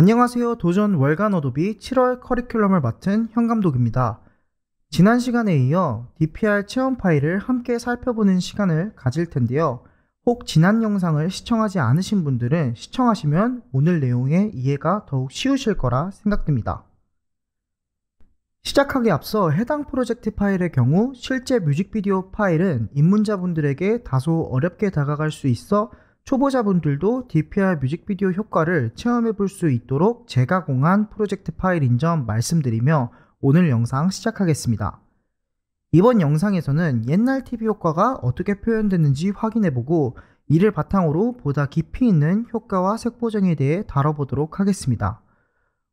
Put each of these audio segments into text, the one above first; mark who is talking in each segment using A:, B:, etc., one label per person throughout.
A: 안녕하세요. 도전 월간 어도비 7월 커리큘럼을 맡은 현 감독입니다. 지난 시간에 이어 DPR 체험 파일을 함께 살펴보는 시간을 가질 텐데요. 혹 지난 영상을 시청하지 않으신 분들은 시청하시면 오늘 내용의 이해가 더욱 쉬우실 거라 생각됩니다. 시작하기 앞서 해당 프로젝트 파일의 경우 실제 뮤직비디오 파일은 입문자분들에게 다소 어렵게 다가갈 수 있어 초보자분들도 DPR 뮤직비디오 효과를 체험해 볼 수 있도록 제가 공한 프로젝트 파일인 점 말씀드리며 오늘 영상 시작하겠습니다. 이번 영상에서는 옛날 TV 효과가 어떻게 표현되는지 확인해보고 이를 바탕으로 보다 깊이 있는 효과와 색 보정에 대해 다뤄보도록 하겠습니다.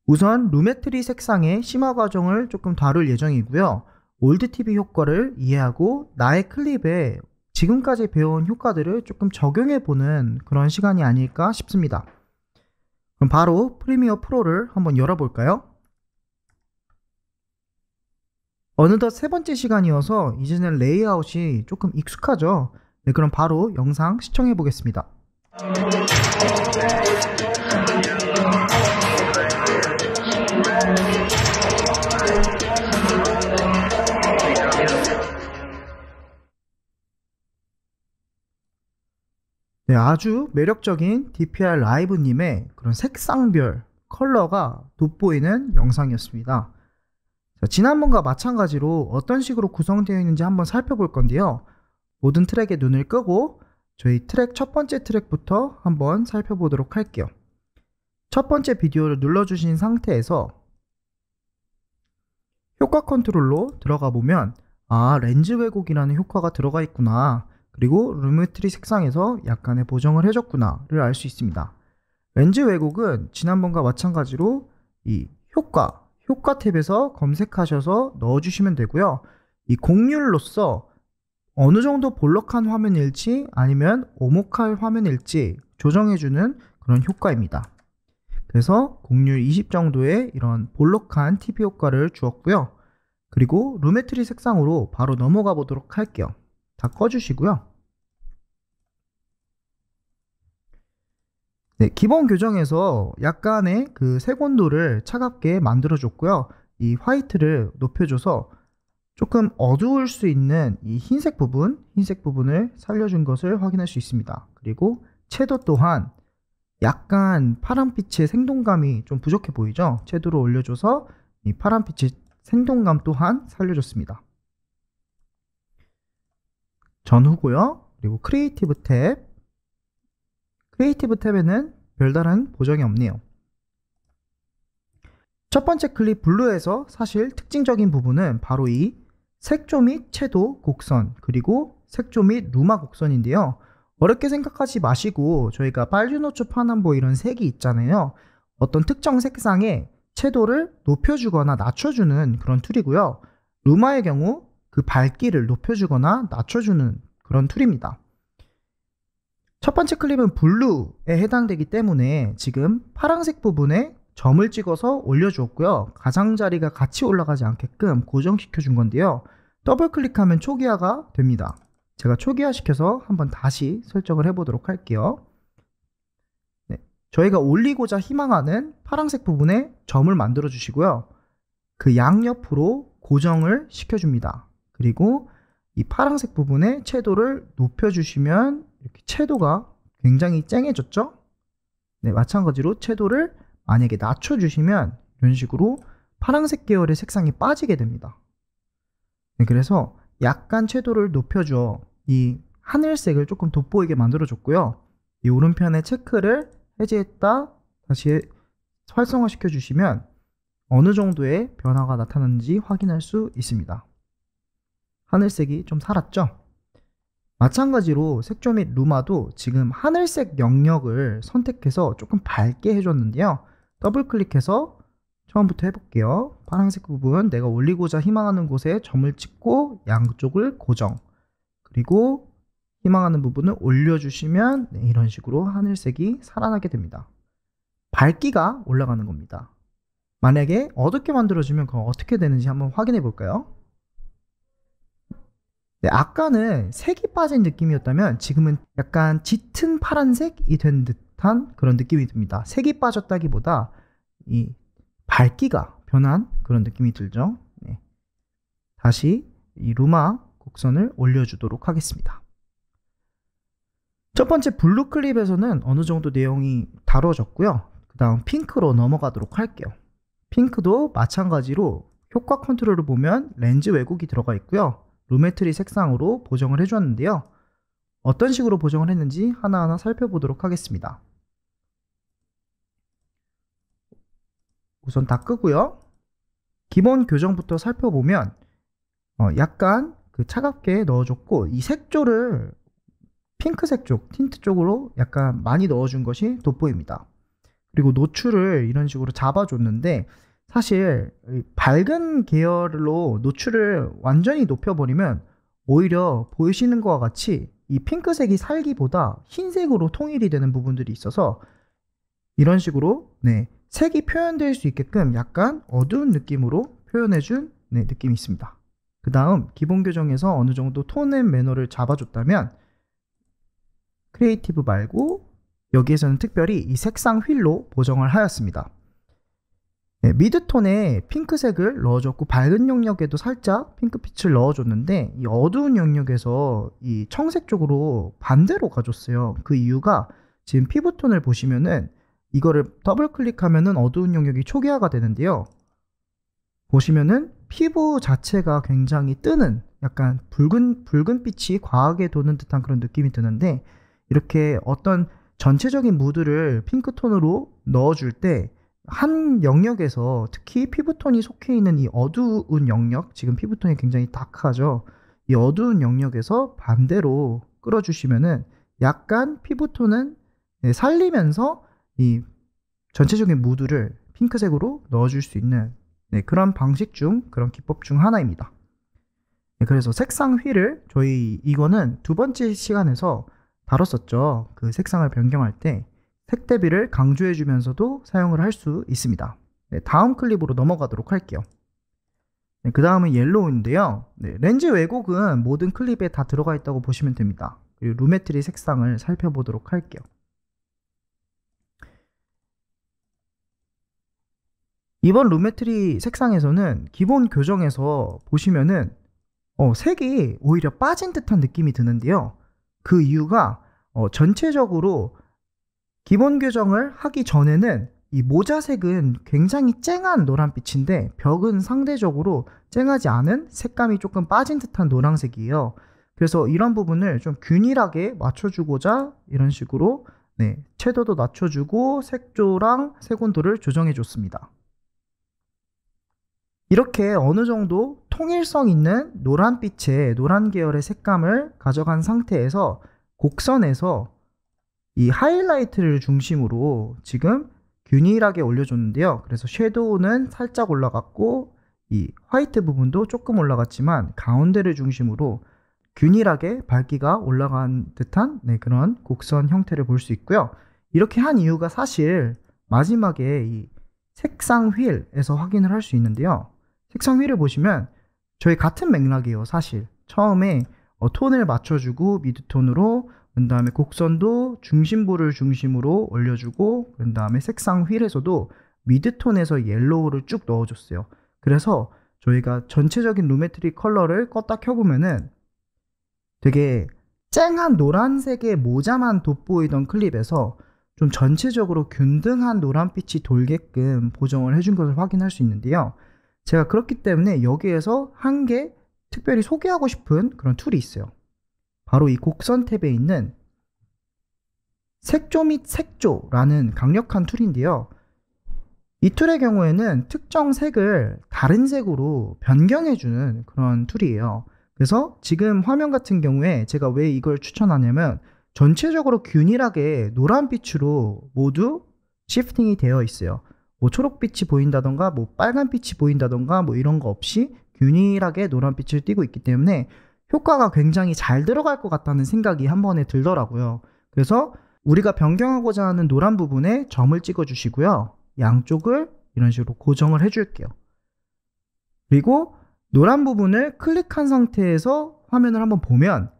A: 우선 루메트리 색상의 심화 과정을 조금 다룰 예정이고요. 올드 TV 효과를 이해하고 나의 클립에 지금까지 배운 효과들을 조금 적용해 보는 그런 시간이 아닐까 싶습니다. 그럼 바로 프리미어 프로를 한번 열어볼까요? 어느덧 세 번째 시간이어서 이제는 레이아웃이 조금 익숙하죠? 네, 그럼 바로 영상 시청해 보겠습니다. 네, 아주 매력적인 DPR 라이브님의 그런 색상별 컬러가 돋보이는 영상이었습니다. 자, 지난번과 마찬가지로 어떤 식으로 구성되어 있는지 한번 살펴볼 건데요. 모든 트랙에 눈을 끄고 저희 트랙 첫 번째 트랙부터 한번 살펴보도록 할게요. 첫 번째 비디오를 눌러주신 상태에서 효과 컨트롤로 들어가 보면 아 렌즈 왜곡이라는 효과가 들어가 있구나 그리고 루미트리 색상에서 약간의 보정을 해줬구나를 알 수 있습니다. 렌즈 왜곡은 지난번과 마찬가지로 이 효과, 효과 탭에서 검색하셔서 넣어주시면 되고요. 이 공률로서 어느 정도 볼록한 화면일지 아니면 오목할 화면일지 조정해주는 그런 효과입니다. 그래서 공률 20 정도의 이런 볼록한 TV 효과를 주었고요. 그리고 루메트리 색상으로 바로 넘어가 보도록 할게요. 다 꺼주시고요. 네, 기본 규정에서 약간의 그 색온도를 차갑게 만들어줬고요. 이 화이트를 높여줘서 조금 어두울 수 있는 이 흰색 부분, 흰색 부분을 살려준 것을 확인할 수 있습니다. 그리고 채도 또한 약간 파란빛의 생동감이 좀 부족해 보이죠? 채도를 올려줘서 이 파란빛의 생동감 또한 살려줬습니다. 전후고요. 그리고 크리에이티브 탭 크리에이티브 탭에는 별다른 보정이 없네요. 첫 번째 클립 블루에서 사실 특징적인 부분은 바로 이 색조 및 채도 곡선 그리고 색조 및 루마 곡선인데요. 어렵게 생각하지 마시고 저희가 빨주노초 파남보 이런 색이 있잖아요. 어떤 특정 색상의 채도를 높여주거나 낮춰주는 그런 툴이고요. 루마의 경우 그 밝기를 높여주거나 낮춰주는 그런 툴입니다. 첫 번째 클립은 블루에 해당되기 때문에 지금 파란색 부분에 점을 찍어서 올려주었고요. 가장자리가 같이 올라가지 않게끔 고정시켜 준 건데요. 더블 클릭하면 초기화가 됩니다. 제가 초기화시켜서 한번 다시 설정을 해보도록 할게요. 네, 저희가 올리고자 희망하는 파란색 부분에 점을 만들어 주시고요. 그 양옆으로 고정을 시켜줍니다. 그리고 이 파란색 부분의 채도를 높여주시면 이렇게 채도가 굉장히 쨍해졌죠? 네, 마찬가지로 채도를 만약에 낮춰주시면 이런 식으로 파란색 계열의 색상이 빠지게 됩니다. 네, 그래서 약간 채도를 높여줘 이 하늘색을 조금 돋보이게 만들어줬고요. 이 오른편의 체크를 해제했다 다시 활성화시켜 주시면 어느 정도의 변화가 나타나는지 확인할 수 있습니다. 하늘색이 좀 살았죠? 마찬가지로 색조 및 루마도 지금 하늘색 영역을 선택해서 조금 밝게 해줬는데요. 더블 클릭해서 처음부터 해볼게요. 파란색 부분 내가 올리고자 희망하는 곳에 점을 찍고 양쪽을 고정 그리고 희망하는 부분을 올려주시면 네, 이런 식으로 하늘색이 살아나게 됩니다. 밝기가 올라가는 겁니다. 만약에 어둡게 만들어주면 그럼 어떻게 되는지 한번 확인해 볼까요? 네, 아까는 색이 빠진 느낌이었다면 지금은 약간 짙은 파란색이 된 듯한 그런 느낌이 듭니다. 색이 빠졌다기보다 이 밝기가 변한 그런 느낌이 들죠. 네. 다시 이 루마 곡선을 올려주도록 하겠습니다. 첫 번째 블루 클립에서는 어느 정도 내용이 다뤄졌고요. 그 다음 핑크로 넘어가도록 할게요. 핑크도 마찬가지로 효과 컨트롤을 보면 렌즈 왜곡이 들어가 있고요. 루메트리 색상으로 보정을 해주었는데요. 어떤 식으로 보정을 했는지 하나하나 살펴보도록 하겠습니다. 우선 다 끄고요. 기본 교정부터 살펴보면 어, 약간 그 차갑게 넣어줬고 이 색조를 핑크색 쪽, 틴트 쪽으로 약간 많이 넣어준 것이 돋보입니다. 그리고 노출을 이런 식으로 잡아줬는데 사실 밝은 계열로 노출을 완전히 높여버리면 오히려 보이시는 것과 같이 이 핑크색이 살기보다 흰색으로 통일이 되는 부분들이 있어서 이런 식으로 네, 색이 표현될 수 있게끔 약간 어두운 느낌으로 표현해준 네, 느낌이 있습니다. 그 다음 기본 교정에서 어느 정도 톤 앤 매너를 잡아줬다면 크리에이티브 말고 여기에서는 특별히 이 색상 휠로 보정을 하였습니다. 네, 미드톤에 핑크색을 넣어줬고 밝은 영역에도 살짝 핑크빛을 넣어줬는데 이 어두운 영역에서 이 청색 쪽으로 반대로 가줬어요. 그 이유가 지금 피부톤을 보시면은 이거를 더블 클릭하면은 어두운 영역이 초기화가 되는데요. 보시면은 피부 자체가 굉장히 뜨는 약간 붉은 붉은 빛이 과하게 도는 듯한 그런 느낌이 드는데 이렇게 어떤 전체적인 무드를 핑크톤으로 넣어줄 때한 영역에서 특히 피부톤이 속해 있는 이 어두운 영역, 지금 피부톤이 굉장히 다크하죠. 이 어두운 영역에서 반대로 끌어주시면은 약간 피부톤은 네, 살리면서 이 전체적인 무드를 핑크색으로 넣어줄 수 있는 네, 그런 방식 중 그런 기법 중 하나입니다. 네, 그래서 색상 휠을 저희 이거는 두 번째 시간에서 다뤘었죠. 그 색상을 변경할 때 색대비를 강조해주면서도 사용을 할 수 있습니다. 네, 다음 클립으로 넘어가도록 할게요. 네, 그 다음은 옐로우인데요. 네, 렌즈 왜곡은 모든 클립에 다 들어가 있다고 보시면 됩니다. 그리고 루메트리 색상을 살펴보도록 할게요. 이번 루메트리 색상에서는 기본 교정에서 보시면은 어, 색이 오히려 빠진 듯한 느낌이 드는데요. 그 이유가 어, 전체적으로 기본 교정을 하기 전에는 이 모자색은 굉장히 쨍한 노란빛인데 벽은 상대적으로 쨍하지 않은 색감이 조금 빠진 듯한 노란색이에요. 그래서 이런 부분을 좀 균일하게 맞춰주고자 이런 식으로 네, 채도도 낮춰주고 색조랑 색온도를 조정해줬습니다. 이렇게 어느 정도 통일성 있는 노란빛의 노란 계열의 색감을 가져간 상태에서 곡선에서 이 하이라이트를 중심으로 지금 균일하게 올려줬는데요. 그래서 섀도우는 살짝 올라갔고 이 화이트 부분도 조금 올라갔지만 가운데를 중심으로 균일하게 밝기가 올라간 듯한 네, 그런 곡선 형태를 볼 수 있고요. 이렇게 한 이유가 사실 마지막에 이 색상 휠에서 확인을 할 수 있는데요. 색상 휠을 보시면 저희 같은 맥락이에요, 사실. 처음에 어, 톤을 맞춰주고 미드톤으로 그 다음에 곡선도 중심부를 중심으로 올려주고 그 다음에 색상 휠에서도 미드톤에서 옐로우를 쭉 넣어줬어요. 그래서 저희가 전체적인 루메트리 컬러를 껐다 켜보면은 되게 쨍한 노란색의 모자만 돋보이던 클립에서 좀 전체적으로 균등한 노란빛이 돌게끔 보정을 해준 것을 확인할 수 있는데요. 제가 그렇기 때문에 여기에서 한 개 특별히 소개하고 싶은 그런 툴이 있어요. 바로 이 곡선 탭에 있는 색조 및 색조라는 강력한 툴인데요. 이 툴의 경우에는 특정 색을 다른 색으로 변경해주는 그런 툴이에요. 그래서 지금 화면 같은 경우에 제가 왜 이걸 추천하냐면 전체적으로 균일하게 노란빛으로 모두 시프팅이 되어 있어요. 뭐 초록빛이 보인다던가 뭐 빨간빛이 보인다던가 뭐 이런 거 없이 균일하게 노란빛을 띄고 있기 때문에 효과가 굉장히 잘 들어갈 것 같다는 생각이 한 번에 들더라고요. 그래서 우리가 변경하고자 하는 노란 부분에 점을 찍어 주시고요. 양쪽을 이런 식으로 고정을 해줄게요. 그리고 노란 부분을 클릭한 상태에서 화면을 한번 보면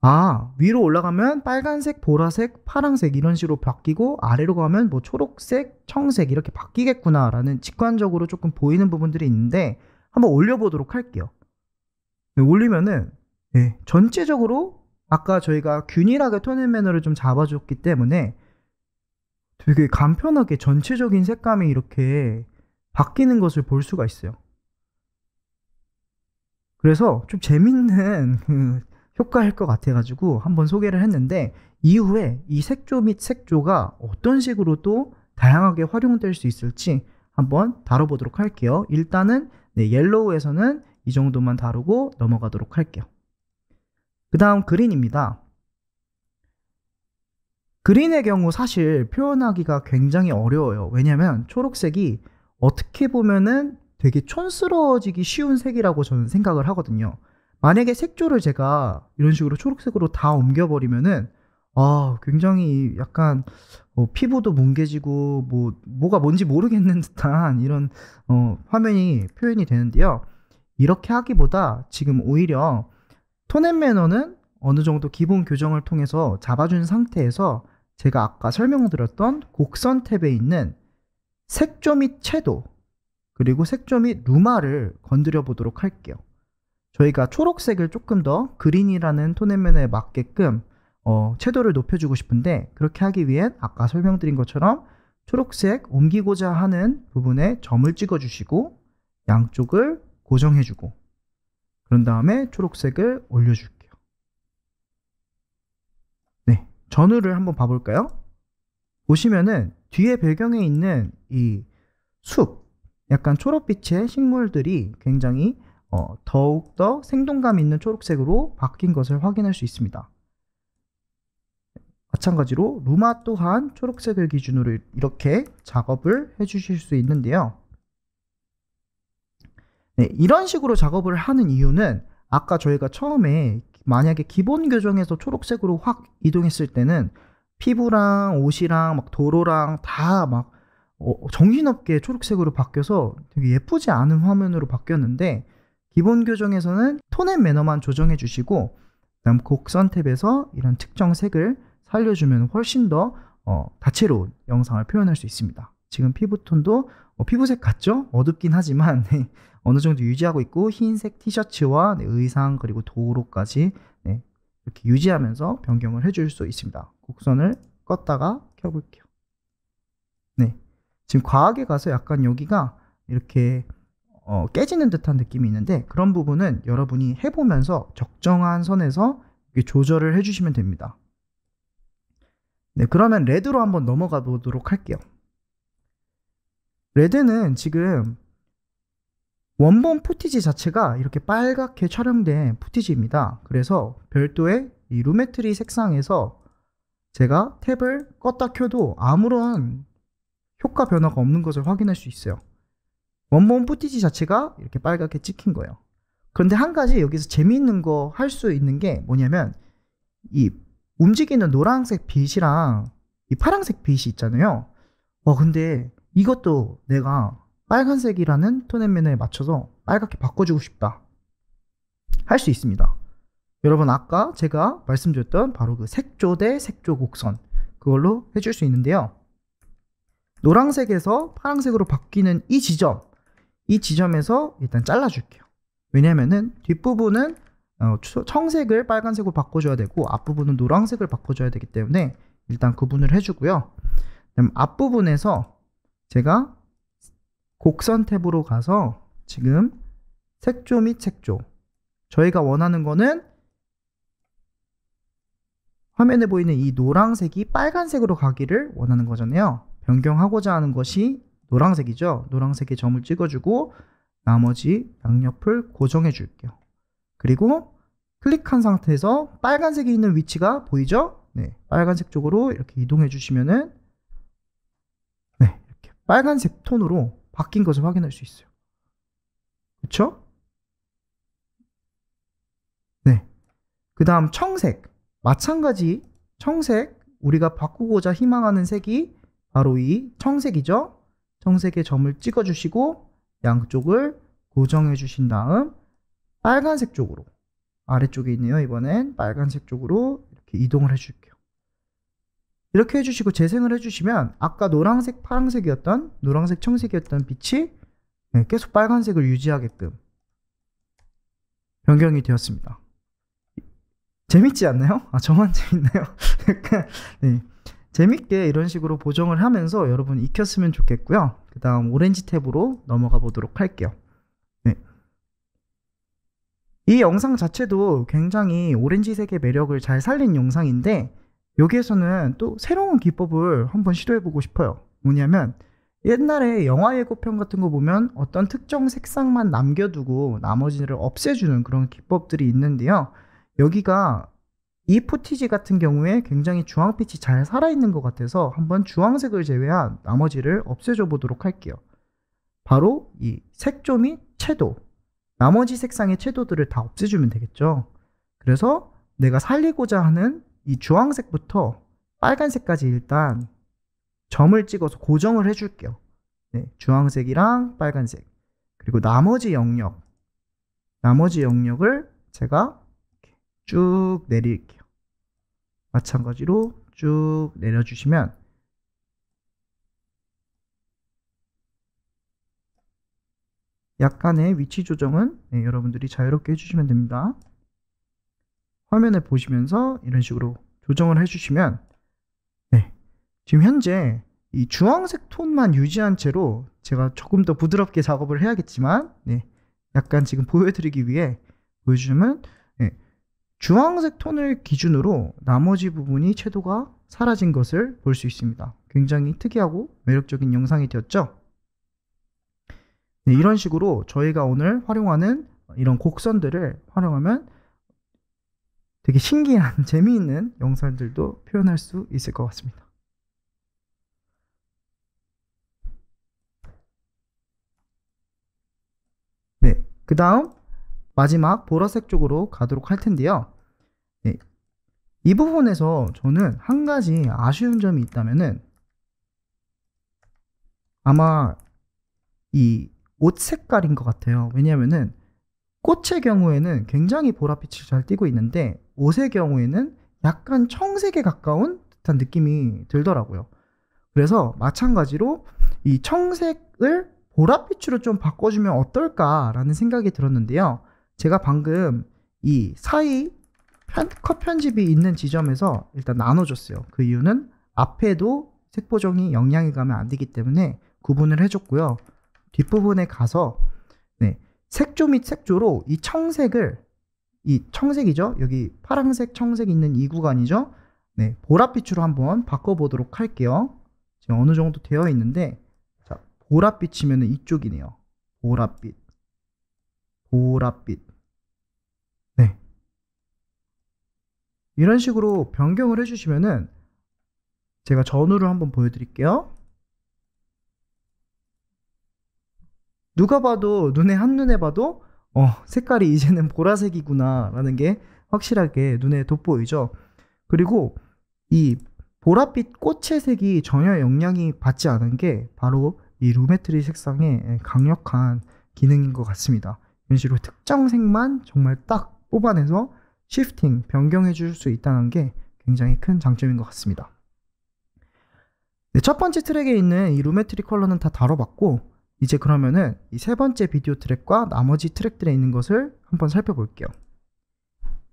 A: 아 위로 올라가면 빨간색, 보라색, 파란색 이런 식으로 바뀌고 아래로 가면 뭐 초록색, 청색 이렇게 바뀌겠구나 라는 직관적으로 조금 보이는 부분들이 있는데 한번 올려보도록 할게요. 네, 올리면은 네, 전체적으로 아까 저희가 균일하게 톤앤매너를 좀 잡아줬기 때문에 되게 간편하게 전체적인 색감이 이렇게 바뀌는 것을 볼 수가 있어요. 그래서 좀 재밌는 그 효과일 것 같아가지고 한번 소개를 했는데 이후에 이 색조 및 색조가 어떤 식으로 또 다양하게 활용될 수 있을지 한번 다뤄보도록 할게요. 일단은 네, 옐로우에서는 이 정도만 다루고 넘어가도록 할게요. 그 다음 그린입니다. 그린의 경우 사실 표현하기가 굉장히 어려워요. 왜냐면 초록색이 어떻게 보면은 되게 촌스러워지기 쉬운 색이라고 저는 생각을 하거든요. 만약에 색조를 제가 이런 식으로 초록색으로 다 옮겨버리면은 아 굉장히 약간 어, 피부도 뭉개지고 뭐 뭐가 뭔지 모르겠는 듯한 이런 어, 화면이 표현이 되는데요. 이렇게 하기보다 지금 오히려 톤앤매너는 어느 정도 기본 교정을 통해서 잡아준 상태에서 제가 아까 설명드렸던 곡선 탭에 있는 색조 및 채도 그리고 색조 및 루마를 건드려 보도록 할게요. 저희가 초록색을 조금 더 그린이라는 톤앤매너에 맞게끔 어, 채도를 높여주고 싶은데 그렇게 하기 위해 아까 설명드린 것처럼 초록색 옮기고자 하는 부분에 점을 찍어주시고 양쪽을 고정해주고 그런 다음에 초록색을 올려줄게요. 네, 전후를 한번 봐볼까요? 보시면은 뒤에 배경에 있는 이 숲, 약간 초록빛의 식물들이 굉장히 어, 더욱더 생동감 있는 초록색으로 바뀐 것을 확인할 수 있습니다. 마찬가지로 루마 또한 초록색을 기준으로 이렇게 작업을 해주실 수 있는데요. 네, 이런 식으로 작업을 하는 이유는 아까 저희가 처음에 만약에 기본 교정에서 초록색으로 확 이동했을 때는 피부랑 옷이랑 막 도로랑 다막 어, 정신없게 초록색으로 바뀌어서 되게 예쁘지 않은 화면으로 바뀌었는데 기본 교정에서는 톤앤 매너만 조정해 주시고 그다음 곡선 탭에서 이런 특정 색을 살려주면 훨씬 더 어, 다채로운 영상을 표현할 수 있습니다. 지금 피부톤도 어, 피부색 같죠? 어둡긴 하지만 네, 어느 정도 유지하고 있고 흰색 티셔츠와 네, 의상 그리고 도로까지 네, 이렇게 유지하면서 변경을 해줄 수 있습니다. 곡선을 껐다가 켜볼게요. 네, 지금 과하게 가서 약간 여기가 이렇게 어, 깨지는 듯한 느낌이 있는데 그런 부분은 여러분이 해보면서 적정한 선에서 조절을 해주시면 됩니다. 네, 그러면 레드로 한번 넘어가 보도록 할게요. 레드는 지금 원본 포티지 자체가 이렇게 빨갛게 촬영된 포티지입니다. 그래서 별도의 이 루메트리 색상에서 제가 탭을 껐다 켜도 아무런 효과 변화가 없는 것을 확인할 수 있어요. 원본 포티지 자체가 이렇게 빨갛게 찍힌 거예요. 그런데 한 가지 여기서 재미있는 거 할 수 있는 게 뭐냐면 이 움직이는 노란색 빛이랑 이 파란색 빛이 있잖아요. 어, 근데 이것도 내가 빨간색이라는 톤앤 매에 맞춰서 빨갛게 바꿔주고 싶다. 할 수 있습니다. 여러분 아까 제가 말씀드렸던 바로 그 색조 대 색조 곡선 그걸로 해줄 수 있는데요. 노란색에서 파란색으로 바뀌는 이 지점 이 지점에서 일단 잘라줄게요. 왜냐면은 뒷부분은 어, 청색을 빨간색으로 바꿔줘야 되고 앞부분은 노란색을 바꿔줘야 되기 때문에 일단 구분을 해주고요. 그다 앞부분에서 제가 곡선 탭으로 가서 지금 색조 및 색조 저희가 원하는 거는 화면에 보이는 이 노란색이 빨간색으로 가기를 원하는 거잖아요 변경하고자 하는 것이 노란색이죠 노란색의 점을 찍어주고 나머지 양옆을 고정해 줄게요 그리고 클릭한 상태에서 빨간색이 있는 위치가 보이죠? 네, 빨간색 쪽으로 이렇게 이동해 주시면은 빨간색 톤으로 바뀐 것을 확인할 수 있어요. 그렇 네. 그 다음 청색. 마찬가지 청색. 우리가 바꾸고자 희망하는 색이 바로 이 청색이죠. 청색의 점을 찍어주시고 양쪽을 고정해 주신 다음 빨간색 쪽으로 아래쪽에 있네요. 이번엔 빨간색 쪽으로 이렇게 이동을 해줄게요. 이렇게 해주시고 재생을 해주시면 아까 노란색, 파란색이었던 노란색, 청색이었던 빛이 네, 계속 빨간색을 유지하게끔 변경이 되었습니다. 재밌지 않나요? 아, 저만 재밌나요? 네. 재밌게 이런 식으로 보정을 하면서 여러분 익혔으면 좋겠고요. 그 다음 오렌지 탭으로 넘어가 보도록 할게요. 네. 이 영상 자체도 굉장히 오렌지색의 매력을 잘 살린 영상인데 여기에서는 또 새로운 기법을 한번 시도해보고 싶어요. 뭐냐면 옛날에 영화 예고편 같은 거 보면 어떤 특정 색상만 남겨두고 나머지를 없애주는 그런 기법들이 있는데요. 여기가 이 포티지 같은 경우에 굉장히 주황빛이 잘 살아있는 것 같아서 한번 주황색을 제외한 나머지를 없애줘 보도록 할게요. 바로 이 색조 및 채도 나머지 색상의 채도들을 다 없애주면 되겠죠. 그래서 내가 살리고자 하는 이 주황색부터 빨간색까지 일단 점을 찍어서 고정을 해줄게요. 네, 주황색이랑 빨간색. 그리고 나머지 영역, 나머지 영역을 제가 쭉 내릴게요. 마찬가지로 쭉 내려주시면 약간의 위치 조정은 네, 여러분들이 자유롭게 해주시면 됩니다. 화면을 보시면서 이런 식으로 조정을 해주시면 네, 지금 현재 이 주황색 톤만 유지한 채로 제가 조금 더 부드럽게 작업을 해야겠지만 네, 약간 지금 보여드리기 위해 보여주면 네, 주황색 톤을 기준으로 나머지 부분이 채도가 사라진 것을 볼 수 있습니다. 굉장히 특이하고 매력적인 영상이 되었죠. 네, 이런 식으로 저희가 오늘 활용하는 이런 곡선들을 활용하면 되게 신기한 재미있는 영상들도 표현할 수 있을 것 같습니다. 네, 그 다음 마지막 보라색 쪽으로 가도록 할 텐데요. 네, 이 부분에서 저는 한 가지 아쉬운 점이 있다면은 아마 이 옷 색깔인 것 같아요. 왜냐면은 하 꽃의 경우에는 굉장히 보랏빛을 잘 띄고 있는데 옷의 경우에는 약간 청색에 가까운 듯한 느낌이 들더라고요. 그래서 마찬가지로 이 청색을 보랏빛으로 좀 바꿔주면 어떨까라는 생각이 들었는데요. 제가 방금 이 사이 컷 편집이 있는 지점에서 일단 나눠줬어요. 그 이유는 앞에도 색보정이 영향이 가면 안 되기 때문에 구분을 해줬고요. 뒷부분에 가서 네, 색조 및 색조로 이 청색을 이 청색이죠. 여기 파란색, 청색 있는 이 구간이죠. 네, 보랏빛으로 한번 바꿔보도록 할게요. 지금 어느 정도 되어 있는데 자, 보랏빛이면 이쪽이네요. 보랏빛, 보랏빛. 네, 이런 식으로 변경을 해주시면은 제가 전후를 한번 보여드릴게요. 누가 봐도 눈에 한눈에 봐도 어, 색깔이 이제는 보라색이구나라는 게 확실하게 눈에 돋보이죠. 그리고 이 보랏빛 꽃의 색이 전혀 영향이 받지 않은 게 바로 이 루메트리 색상의 강력한 기능인 것 같습니다. 이런 식으로 특정 색만 정말 딱 뽑아내서 쉬프팅 변경해 줄 수 있다는 게 굉장히 큰 장점인 것 같습니다. 네, 첫 번째 트랙에 있는 이 루메트리 컬러는 다 다뤄봤고 이제 그러면은 이 세 번째 비디오 트랙과 나머지 트랙들에 있는 것을 한번 살펴볼게요.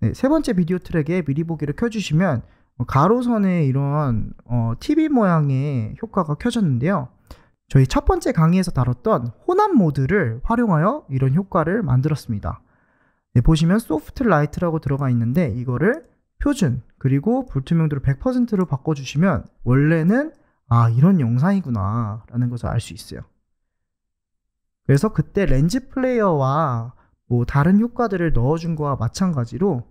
A: 네, 세 번째 비디오 트랙에 미리 보기를 켜주시면 어, 가로선의 이런 어, TV 모양의 효과가 켜졌는데요. 저희 첫 번째 강의에서 다뤘던 혼합 모드를 활용하여 이런 효과를 만들었습니다. 네, 보시면 소프트 라이트라고 들어가 있는데 이거를 표준 그리고 불투명도를 100%로 바꿔주시면 원래는 아 이런 영상이구나 라는 것을 알 수 있어요. 그래서 그때 렌즈 플레이어와 뭐 다른 효과들을 넣어준 거와 마찬가지로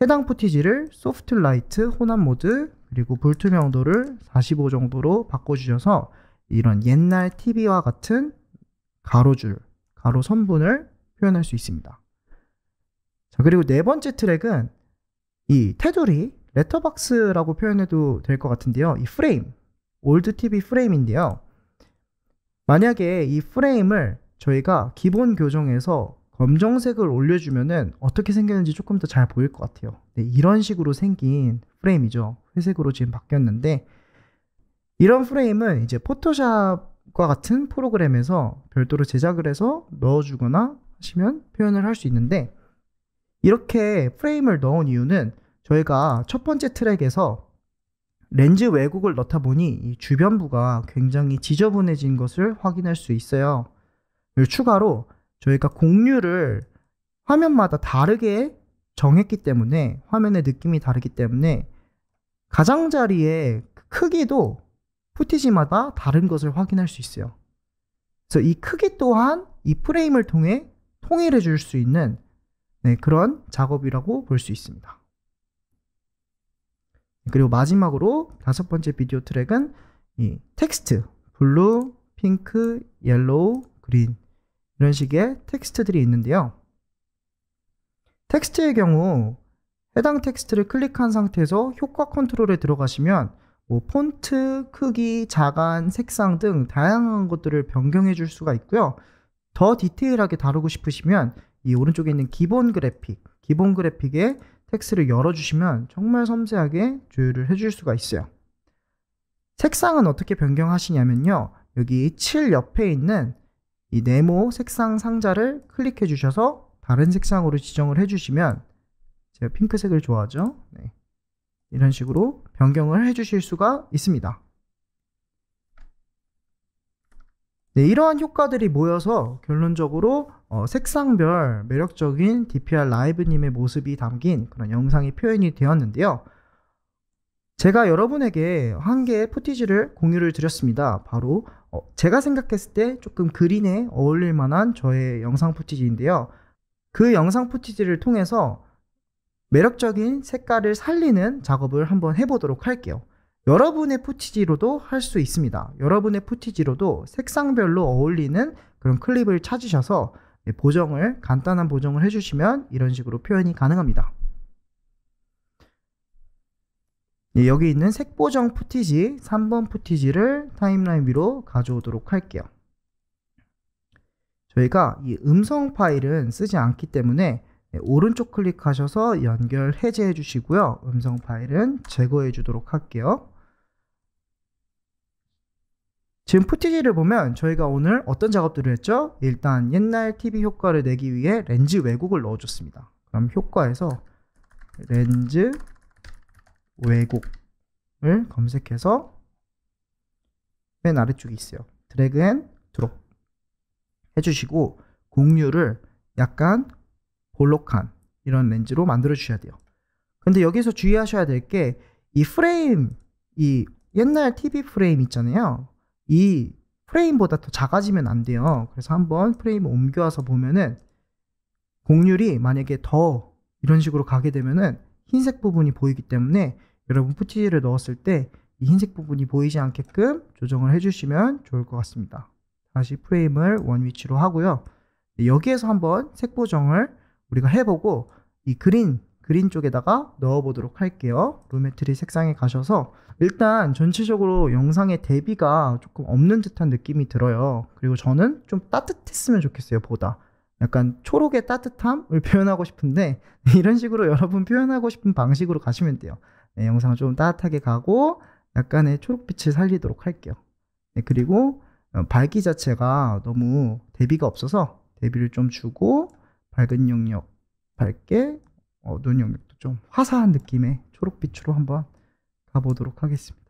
A: 해당 푸티지를 소프트 라이트, 혼합 모드, 그리고 불투명도를 45 정도로 바꿔주셔서 이런 옛날 TV와 같은 가로줄, 가로 선분을 표현할 수 있습니다. 자, 그리고 네 번째 트랙은 이 테두리, 레터박스라고 표현해도 될 것 같은데요. 이 프레임, 올드 TV 프레임인데요. 만약에 이 프레임을 저희가 기본 교정에서 검정색을 올려주면은 어떻게 생겼는지 조금 더 잘 보일 것 같아요. 네, 이런 식으로 생긴 프레임이죠. 회색으로 지금 바뀌었는데 이런 프레임은 이제 포토샵과 같은 프로그램에서 별도로 제작을 해서 넣어주거나 하시면 표현을 할 수 있는데 이렇게 프레임을 넣은 이유는 저희가 첫 번째 트랙에서 렌즈 왜곡을 넣다 보니 주변부가 굉장히 지저분해진 것을 확인할 수 있어요. 추가로 저희가 공률를 화면마다 다르게 정했기 때문에 화면의 느낌이 다르기 때문에 가장자리의 그 크기도 푸티지마다 다른 것을 확인할 수 있어요. 그래서 이 크기 또한 이 프레임을 통해 통일해 줄 수 있는 네, 그런 작업이라고 볼 수 있습니다. 그리고 마지막으로 다섯 번째 비디오 트랙은 이 텍스트 블루, 핑크, 옐로우, 그린 이런 식의 텍스트들이 있는데요. 텍스트의 경우 해당 텍스트를 클릭한 상태에서 효과 컨트롤에 들어가시면 뭐 폰트, 크기, 자간, 색상 등 다양한 것들을 변경해 줄 수가 있고요. 더 디테일하게 다루고 싶으시면 이 오른쪽에 있는 기본 그래픽, 기본 그래픽에 텍스트를 열어주시면 정말 섬세하게 조율을 해줄 수가 있어요. 색상은 어떻게 변경하시냐면요. 여기 7 옆에 있는 이 네모 색상 상자를 클릭해 주셔서 다른 색상으로 지정을 해주시면 제가 핑크색을 좋아하죠. 네. 이런 식으로 변경을 해주실 수가 있습니다. 네, 이러한 효과들이 모여서 결론적으로 어, 색상별 매력적인 DPR 라이브님의 모습이 담긴 그런 영상이 표현이 되었는데요. 제가 여러분에게 한 개의 포티지를 공유를 드렸습니다. 바로 어, 제가 생각했을 때 조금 그린에 어울릴 만한 저의 영상 포티지인데요. 그 영상 포티지를 통해서 매력적인 색깔을 살리는 작업을 한번 해보도록 할게요. 여러분의 포티지로도 할 수 있습니다. 여러분의 포티지로도 색상별로 어울리는 그런 클립을 찾으셔서 예, 보정을 간단한 보정을 해주시면 이런 식으로 표현이 가능합니다. 예, 여기 있는 색 보정 푸티지 3번 푸티지를 타임라인 위로 가져오도록 할게요. 저희가 이 음성 파일은 쓰지 않기 때문에 예, 오른쪽 클릭하셔서 연결 해제해 주시고요. 음성 파일은 제거해 주도록 할게요. 지금 푸티지를 보면 저희가 오늘 어떤 작업들을 했죠? 일단 옛날 TV 효과를 내기 위해 렌즈 왜곡을 넣어줬습니다. 그럼 효과에서 렌즈 왜곡을 검색해서 맨 아래쪽에 있어요. 드래그 앤 드롭 해주시고 공유를 약간 볼록한 이런 렌즈로 만들어 주셔야 돼요. 근데 여기서 주의하셔야 될 게 이 프레임, 이 옛날 TV 프레임 있잖아요. 이 프레임보다 더 작아지면 안 돼요. 그래서 한번 프레임 옮겨와서 보면은 곡률이 만약에 더 이런 식으로 가게 되면은 흰색 부분이 보이기 때문에 여러분 푸티지를 넣었을 때 이 흰색 부분이 보이지 않게끔 조정을 해주시면 좋을 것 같습니다. 다시 프레임을 원 위치로 하고요. 여기에서 한번 색 보정을 우리가 해보고 이 그린 그린 쪽에다가 넣어보도록 할게요. 루메트리 색상에 가셔서 일단 전체적으로 영상의 대비가 조금 없는 듯한 느낌이 들어요. 그리고 저는 좀 따뜻했으면 좋겠어요, 보다. 약간 초록의 따뜻함을 표현하고 싶은데 이런 식으로 여러분 표현하고 싶은 방식으로 가시면 돼요. 네, 영상 좀 따뜻하게 가고 약간의 초록빛을 살리도록 할게요. 네, 그리고 어, 밝기 자체가 너무 대비가 없어서 대비를 좀 주고 밝은 영역 밝게 어두운 영역도 좀 화사한 느낌의 초록빛으로 한번 가보도록 하겠습니다.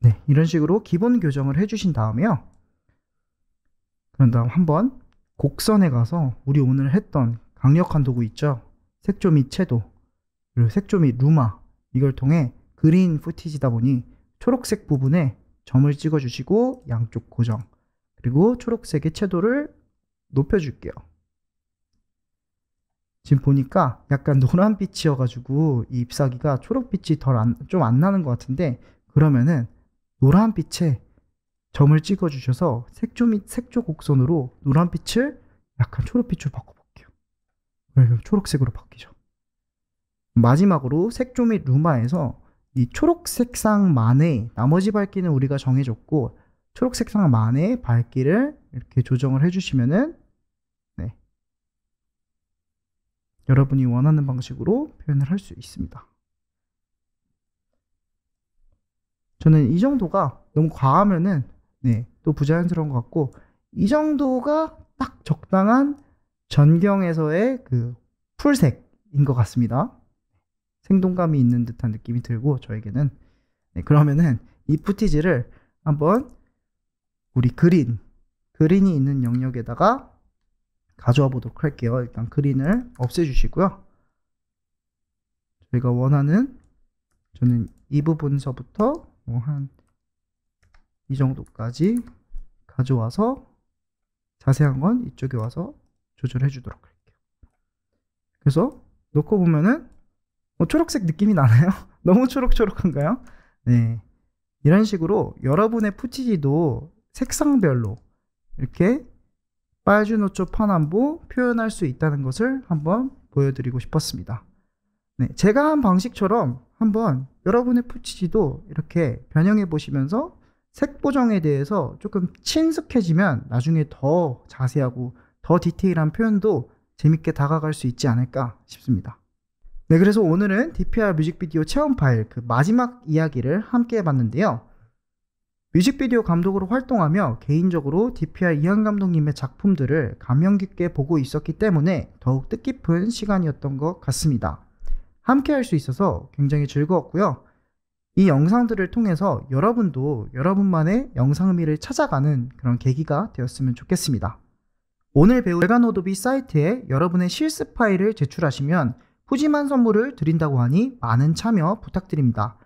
A: 네, 이런 식으로 기본 교정을 해주신 다음에요. 그런 다음 한번 곡선에 가서 우리 오늘 했던 강력한 도구 있죠? 색조 및 채도, 그리고 색조 및 루마 이걸 통해 그린 푸티지다 보니 초록색 부분에 점을 찍어주시고 양쪽 고정 그리고 초록색의 채도를 높여줄게요. 지금 보니까 약간 노란빛이어가지고 이 잎사귀가 초록빛이 덜 좀 안 나는 것 같은데 그러면은 노란빛에 점을 찍어주셔서 색조 및 색조 곡선으로 노란빛을 약간 초록빛으로 바꿔볼게요. 그러면 초록색으로 바뀌죠. 마지막으로 색조 및 루마에서 이 초록색상만의 나머지 밝기는 우리가 정해줬고 초록색 상만의 밝기를 이렇게 조정을 해주시면은 네. 여러분이 원하는 방식으로 표현을 할 수 있습니다. 저는 이 정도가 너무 과하면은 네, 또 부자연스러운 것 같고 이 정도가 딱 적당한 전경에서의 그 풀색인 것 같습니다. 생동감이 있는 듯한 느낌이 들고 저에게는 네, 그러면은 이 푸티지를 한번 우리 그린 그린이 있는 영역에다가 가져와 보도록 할게요. 일단 그린을 없애주시고요. 저희가 원하는 저는 이 부분서부터 뭐 한 이 정도까지 가져와서 자세한 건 이쪽에 와서 조절해 주도록 할게요. 그래서 놓고 보면은 뭐 초록색 느낌이 나나요? 너무 초록초록한가요? 네. 이런 식으로 여러분의 푸티지도 색상별로 이렇게 빨주노초 파남보 표현할 수 있다는 것을 한번 보여드리고 싶었습니다. 네, 제가 한 방식처럼 한번 여러분의 푸치지도 이렇게 변형해 보시면서 색 보정에 대해서 조금 친숙해지면 나중에 더 자세하고 더 디테일한 표현도 재밌게 다가갈 수 있지 않을까 싶습니다. 네, 그래서 오늘은 DPR 뮤직비디오 체험 파일 그 마지막 이야기를 함께 해봤는데요. 뮤직비디오 감독으로 활동하며 개인적으로 DPR 이한 감독님의 작품들을 감명 깊게 보고 있었기 때문에 더욱 뜻깊은 시간이었던 것 같습니다. 함께 할 수 있어서 굉장히 즐거웠고요. 이 영상들을 통해서 여러분도 여러분만의 영상미를 찾아가는 그런 계기가 되었으면 좋겠습니다. 오늘 배우레가오도비 사이트에 여러분의 실습 파일을 제출하시면 푸짐한 선물을 드린다고 하니 많은 참여 부탁드립니다.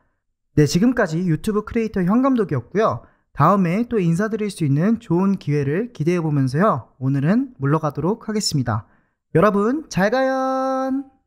A: 네, 지금까지 유튜브 크리에이터 현감독이었고요. 다음에 또 인사드릴 수 있는 좋은 기회를 기대해 보면서요. 오늘은 물러가도록 하겠습니다. 여러분, 잘 가요!